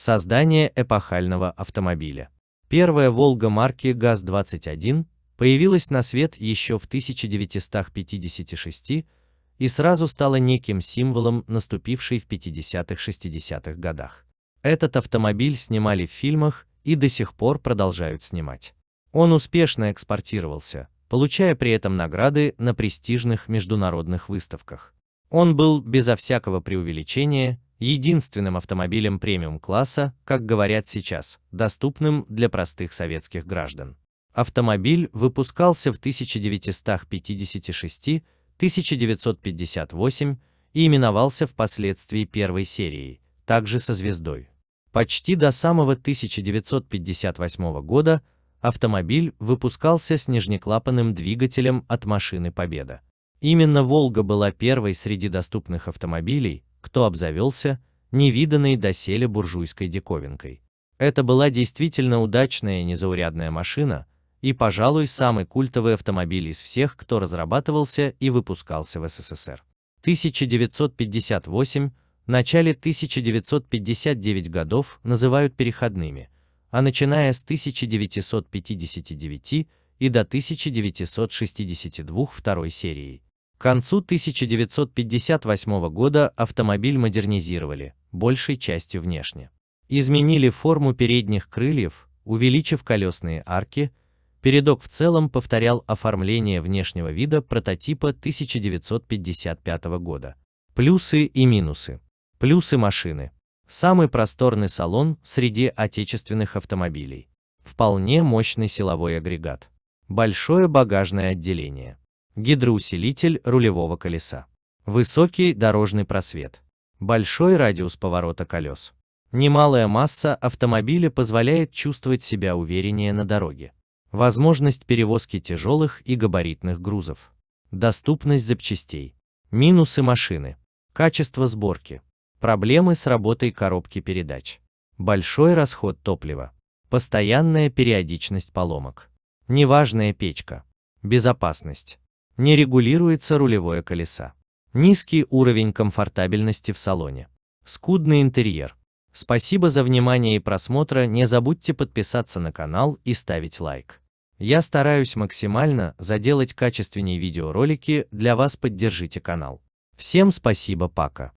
Создание эпохального автомобиля. Первая «Волга» марки ГАЗ-21 появилась на свет еще в 1956 и сразу стала неким символом наступившей в 50-60-х годах. Этот автомобиль снимали в фильмах и до сих пор продолжают снимать. Он успешно экспортировался, получая при этом награды на престижных международных выставках. Он был, безо всякого преувеличения, единственным автомобилем премиум-класса, как говорят сейчас, доступным для простых советских граждан. Автомобиль выпускался в 1956-1958 и именовался впоследствии первой серией, также со звездой. Почти до самого 1958 года автомобиль выпускался с нижнеклапанным двигателем от машины Победа. Именно «Волга» была первой среди доступных автомобилей, кто обзавелся невиданной доселе буржуйской диковинкой. Это была действительно удачная незаурядная машина, и, пожалуй, самый культовый автомобиль из всех, кто разрабатывался и выпускался в СССР. 1958, начале 1959 годов называют переходными, а начиная с 1959 и до 1962 второй серии к концу 1958 года автомобиль модернизировали, большей частью внешне. Изменили форму передних крыльев, увеличив колесные арки, передок в целом повторял оформление внешнего вида прототипа 1955 года. Плюсы и минусы. Плюсы машины. Самый просторный салон среди отечественных автомобилей. Вполне мощный силовой агрегат. Большое багажное отделение гидроусилитель рулевого колеса, высокий дорожный просвет, большой радиус поворота колес. Немалая масса автомобиля позволяет чувствовать себя увереннее на дороге. Возможность перевозки тяжелых и габаритных грузов. Доступность запчастей. Минусы машины. Качество сборки. Проблемы с работой коробки передач. Большой расход топлива. Постоянная периодичность поломок. Неважная печка. Безопасность не регулируется рулевое колесо. Низкий уровень комфортабельности в салоне. Скудный интерьер. Спасибо за внимание и просмотр. не забудьте подписаться на канал и ставить лайк. Я стараюсь максимально заделать качественнее видеоролики, для вас поддержите канал. Всем спасибо, пока.